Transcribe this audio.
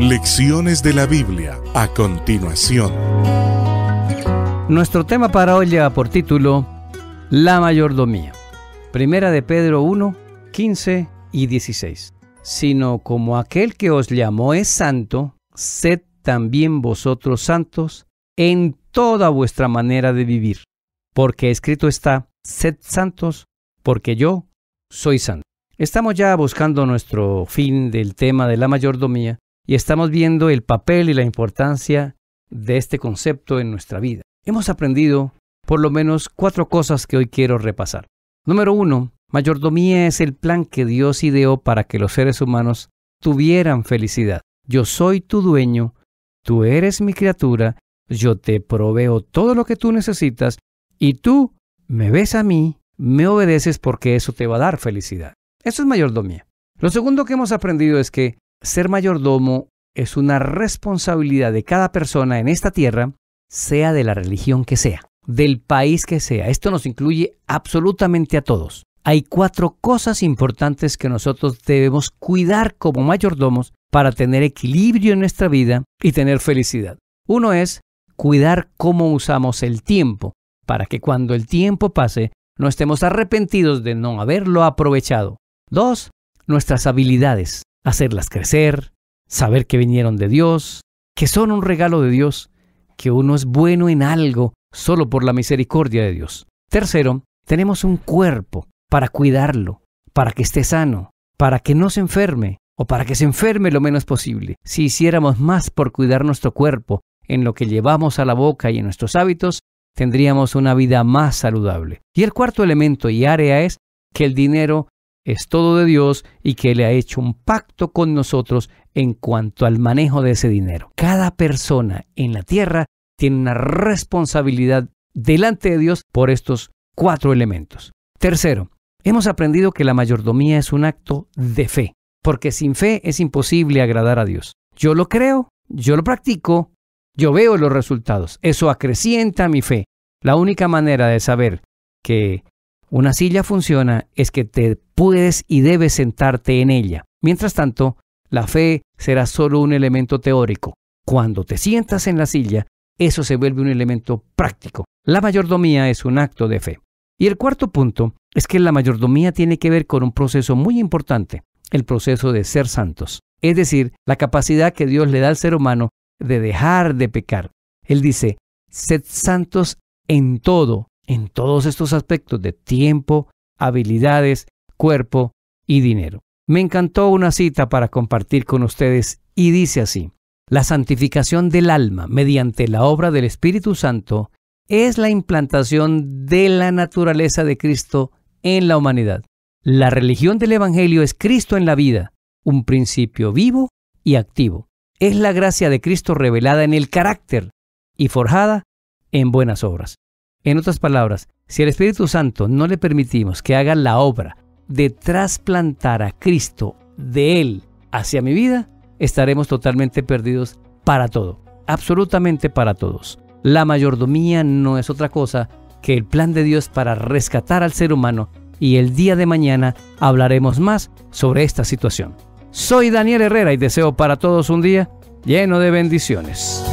Lecciones de la Biblia a continuación. Nuestro tema para hoy lleva por título La mayordomía. Primera de Pedro 1, 15 y 16. Sino como aquel que os llamó es santo, sed también vosotros santos en toda vuestra manera de vivir. Porque escrito está, sed santos, porque yo soy santo. Estamos ya buscando nuestro fin del tema de la mayordomía y estamos viendo el papel y la importancia de este concepto en nuestra vida. Hemos aprendido por lo menos cuatro cosas que hoy quiero repasar. Número uno, mayordomía es el plan que Dios ideó para que los seres humanos tuvieran felicidad. Yo soy tu dueño, tú eres mi criatura, yo te proveo todo lo que tú necesitas y tú me ves a mí, me obedeces porque eso te va a dar felicidad. Eso es mayordomía. Lo segundo que hemos aprendido es que ser mayordomo es una responsabilidad de cada persona en esta tierra, sea de la religión que sea, del país que sea. Esto nos incluye absolutamente a todos. Hay cuatro cosas importantes que nosotros debemos cuidar como mayordomos para tener equilibrio en nuestra vida y tener felicidad. Uno es cuidar cómo usamos el tiempo, para que cuando el tiempo pase no estemos arrepentidos de no haberlo aprovechado. Dos, nuestras habilidades, hacerlas crecer, saber que vinieron de Dios, que son un regalo de Dios, que uno es bueno en algo solo por la misericordia de Dios. Tercero, tenemos un cuerpo para cuidarlo, para que esté sano, para que no se enferme o para que se enferme lo menos posible. Si hiciéramos más por cuidar nuestro cuerpo en lo que llevamos a la boca y en nuestros hábitos, tendríamos una vida más saludable. Y el cuarto elemento y área es que el dinero es todo de Dios y que le ha hecho un pacto con nosotros en cuanto al manejo de ese dinero. Cada persona en la tierra tiene una responsabilidad delante de Dios por estos cuatro elementos. Tercero, hemos aprendido que la mayordomía es un acto de fe, porque sin fe es imposible agradar a Dios. Yo lo creo, yo lo practico, yo veo los resultados. Eso acrecienta mi fe. La única manera de saber que una silla funciona es que te puedes y debes sentarte en ella. Mientras tanto, la fe será solo un elemento teórico. Cuando te sientas en la silla, eso se vuelve un elemento práctico. La mayordomía es un acto de fe. Y el cuarto punto es que la mayordomía tiene que ver con un proceso muy importante, el proceso de ser santos, es decir, la capacidad que Dios le da al ser humano de dejar de pecar. Él dice, sed santos en todo, en todos estos aspectos de tiempo, habilidades, cuerpo y dinero. Me encantó una cita para compartir con ustedes y dice así, la santificación del alma mediante la obra del Espíritu Santo es la implantación de la naturaleza de Cristo en la humanidad. La religión del Evangelio es Cristo en la vida, un principio vivo y activo. Es la gracia de Cristo revelada en el carácter y forjada en buenas obras. En otras palabras, si al Espíritu Santo no le permitimos que haga la obra de trasplantar a Cristo de Él hacia mi vida, estaremos totalmente perdidos para todo, absolutamente para todos. La mayordomía no es otra cosa que el plan de Dios para rescatar al ser humano y el día de mañana hablaremos más sobre esta situación. Soy Daniel Herrera y deseo para todos un día lleno de bendiciones.